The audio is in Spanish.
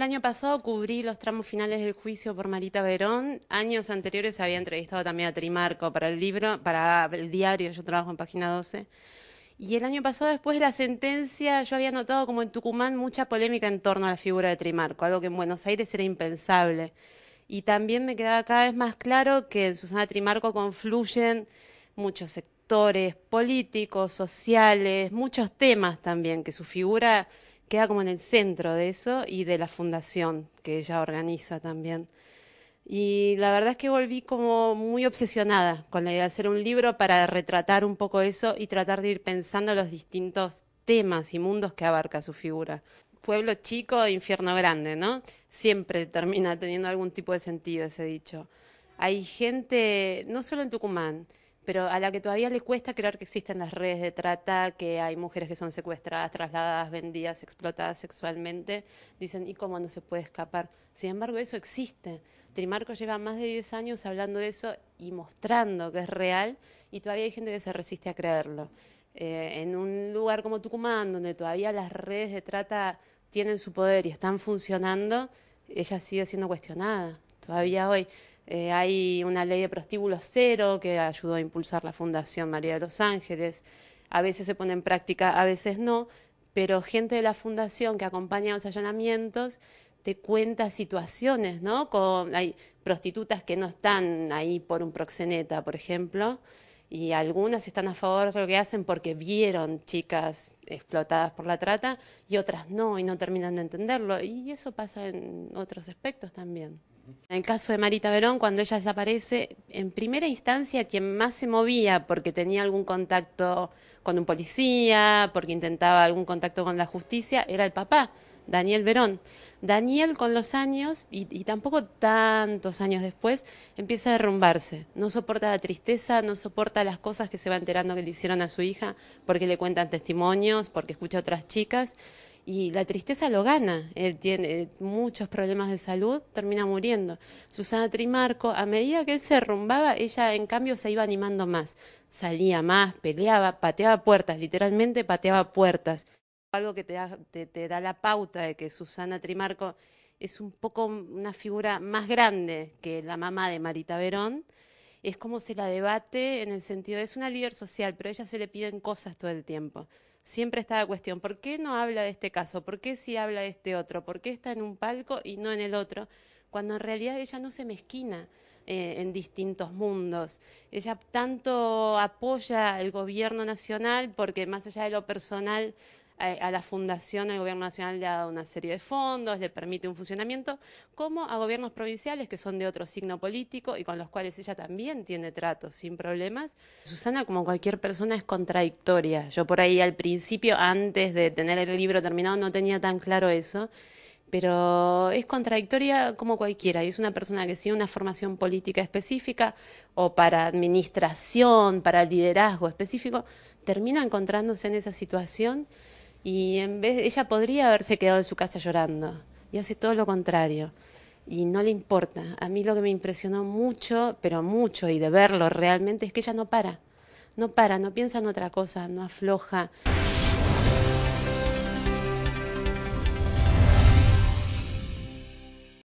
El año pasado cubrí los tramos finales del juicio por Marita Verón. Años anteriores había entrevistado también a Trimarco para el libro, para el diario, yo trabajo en página 12. Y el año pasado, después de la sentencia, yo había notado como en Tucumán mucha polémica en torno a la figura de Trimarco, algo que en Buenos Aires era impensable. Y también me quedaba cada vez más claro que en Susana Trimarco confluyen muchos sectores políticos, sociales, muchos temas también, que su figura queda como en el centro de eso y de la fundación que ella organiza también. Y la verdad es que volví como muy obsesionada con la idea de hacer un libro para retratar un poco eso y tratar de ir pensando los distintos temas y mundos que abarca su figura. Pueblo chico, infierno grande, ¿no? Siempre termina teniendo algún tipo de sentido ese dicho. Hay gente, no solo en Tucumán, pero a la que todavía le cuesta creer que existen las redes de trata, que hay mujeres que son secuestradas, trasladadas, vendidas, explotadas sexualmente, dicen, ¿y cómo no se puede escapar? Sin embargo, eso existe. Trimarco lleva más de 10 años hablando de eso y mostrando que es real y todavía hay gente que se resiste a creerlo. Eh, en un lugar como Tucumán, donde todavía las redes de trata tienen su poder y están funcionando, ella sigue siendo cuestionada todavía hoy. Eh, hay una ley de prostíbulos cero que ayudó a impulsar la Fundación María de los Ángeles. A veces se pone en práctica, a veces no, pero gente de la Fundación que acompaña los allanamientos te cuenta situaciones, ¿no? hay prostitutas que no están ahí por un proxeneta, por ejemplo, y algunas están a favor de lo que hacen porque vieron chicas explotadas por la trata y otras no, y no terminan de entenderlo. Y eso pasa en otros aspectos también. En el caso de Marita Verón, cuando ella desaparece, en primera instancia quien más se movía porque tenía algún contacto con un policía, porque intentaba algún contacto con la justicia, era el papá, Daniel Verón. Daniel con los años, y, tampoco tantos años después, empieza a derrumbarse. No soporta la tristeza, no soporta las cosas que se va enterando que le hicieron a su hija, porque le cuentan testimonios, porque escucha a otras chicas y la tristeza lo gana. Él tiene eh, muchos problemas de salud, termina muriendo. Susana Trimarco, a medida que él se rumbaba, ella en cambio se iba animando más. Salía más, peleaba, pateaba puertas, literalmente pateaba puertas. Algo que te da, la pauta de que Susana Trimarco es un poco una figura más grande que la mamá de Marita Verón. Es como se la debate en el sentido, es una líder social, pero a ella se le piden cosas todo el tiempo siempre está la cuestión, ¿por qué no habla de este caso? ¿Por qué sí habla de este otro? ¿Por qué está en un palco y no en el otro? Cuando en realidad ella no se mezquina eh, en distintos mundos. Ella tanto apoya al gobierno nacional porque más allá de lo personal a la fundación al gobierno nacional le ha dado una serie de fondos, le permite un funcionamiento, como a gobiernos provinciales que son de otro signo político y con los cuales ella también tiene tratos sin problemas. Susana, como cualquier persona, es contradictoria. Yo por ahí al principio, antes de tener el libro terminado, no tenía tan claro eso pero es contradictoria como cualquiera. Y es una persona que tiene una formación política específica o para administración, para liderazgo específico, termina encontrándose en esa situación y en vez, ella podría haberse quedado en su casa llorando y hace todo lo contrario. Y no le importa. A mí lo que me impresionó mucho, pero mucho, y de verlo realmente, es que ella no para. No para, no piensa en otra cosa, no afloja.